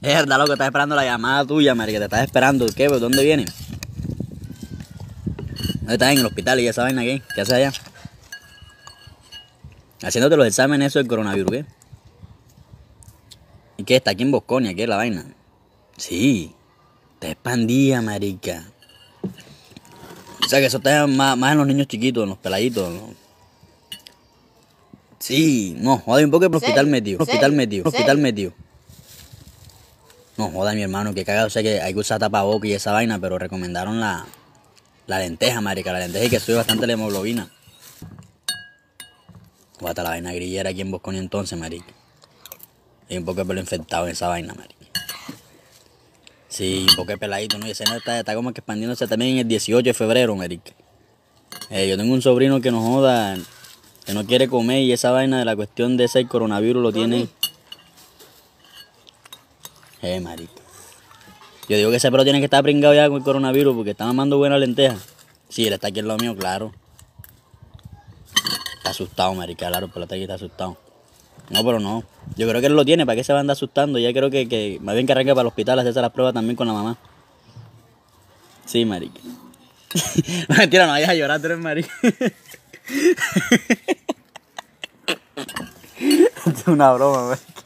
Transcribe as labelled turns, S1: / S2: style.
S1: Es verdad, loco, estás esperando la llamada tuya, marica. Te estás esperando. ¿Qué, ¿Dónde vienes? ¿Dónde estás en el hospital y ya vaina aquí. ¿Qué haces allá? Haciéndote los exámenes eso del coronavirus, ¿qué? ¿Y qué? Está aquí en Bosconia, ¿qué es la vaina? Sí. Te expandía, marica. O sea que eso está más, en los niños chiquitos, en los peladitos, Sí, no, joder, un poco el hospital metido, hospital metido, hospital metido. No joda, mi hermano, que caga O sea que hay que usar tapabocas y esa vaina, pero recomendaron la, lenteja, marica. La lenteja y que sube bastante la hemoglobina. Guata la vaina grillera aquí en Bosconi entonces, marica. Hay un poco de pelo infectado en esa vaina, marica. Sí, un poco de peladito, ¿no? Y ese no está, como que expandiéndose también en el 18 de febrero, marica. Eh, yo tengo un sobrino que nos joda, que no quiere comer y esa vaina de la cuestión de ese coronavirus lo tiene... Eh, marito. Yo digo que ese perro tiene que estar pringado ya con el coronavirus porque está mamando buena lenteja. Sí, él está aquí en lo mío, claro. Está asustado, marica, claro, pero está aquí, está asustado. No, pero no. Yo creo que él lo tiene, ¿para qué se va a andar asustando? Ya creo que, que más bien que arranque para el hospital a hacerse las pruebas también con la mamá. Sí, marica. no, mentira, no vayas a llorar, tú eres marica.
S2: es una broma, marica.